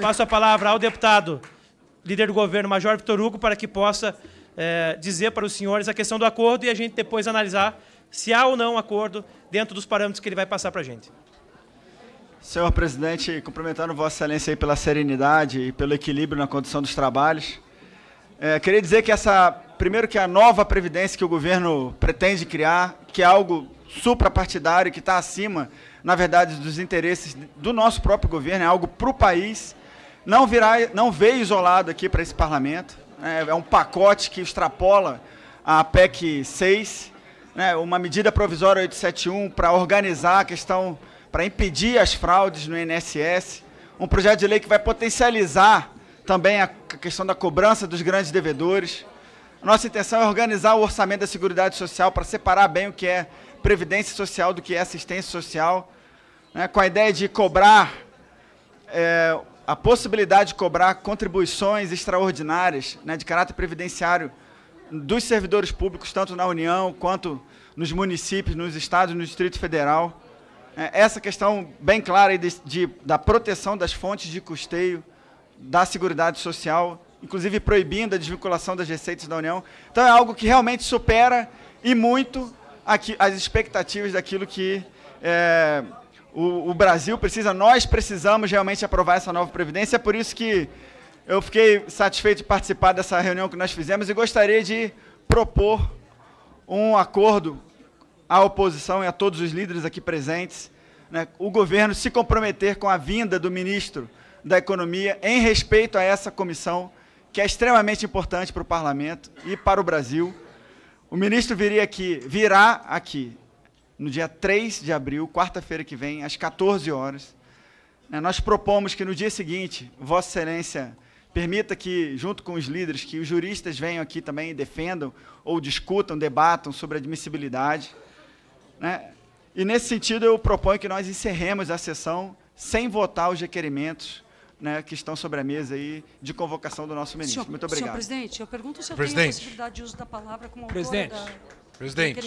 Passo a palavra ao deputado, líder do governo, Major Vitor Hugo, para que possa é, dizer para os senhores a questão do acordo e a gente depois analisar se há ou não acordo dentro dos parâmetros que ele vai passar para a gente. Senhor presidente, cumprimentando Vossa Excelência pela serenidade e pelo equilíbrio na condução dos trabalhos. É, queria dizer que essa, primeiro que a nova previdência que o governo pretende criar, que é algo suprapartidário, que está acima, na verdade, dos interesses do nosso próprio governo, é algo para o país, não, virá, não veio isolado aqui para esse parlamento. Né? É um pacote que extrapola a PEC 6, né? uma medida provisória 871 para organizar a questão, para impedir as fraudes no INSS. Um projeto de lei que vai potencializar também a questão da cobrança dos grandes devedores. Nossa intenção é organizar o orçamento da Seguridade Social para separar bem o que é previdência social do que é assistência social, né, com a ideia de cobrar é, a possibilidade de cobrar contribuições extraordinárias né, de caráter previdenciário dos servidores públicos, tanto na União quanto nos municípios, nos estados, no Distrito Federal. É, essa questão bem clara de, de, da proteção das fontes de custeio da Seguridade Social, inclusive proibindo a desvinculação das receitas da União. Então, é algo que realmente supera e muito aqui, as expectativas daquilo que... É, o, o Brasil precisa, nós precisamos realmente aprovar essa nova previdência, é por isso que eu fiquei satisfeito de participar dessa reunião que nós fizemos e gostaria de propor um acordo à oposição e a todos os líderes aqui presentes, né, o governo se comprometer com a vinda do ministro da Economia em respeito a essa comissão, que é extremamente importante para o parlamento e para o Brasil. O ministro viria aqui, virá aqui no dia 3 de abril, quarta-feira que vem, às 14 horas. Né, nós propomos que no dia seguinte, Vossa Excelência permita que, junto com os líderes, que os juristas venham aqui também e defendam ou discutam, debatam sobre admissibilidade. Né? E, nesse sentido, eu proponho que nós encerremos a sessão sem votar os requerimentos né, que estão sobre a mesa aí de convocação do nosso ministro. Senhor, Muito obrigado. Senhor presidente, eu pergunto se eu presidente. tenho a possibilidade de uso da palavra como autor Da... Presidente.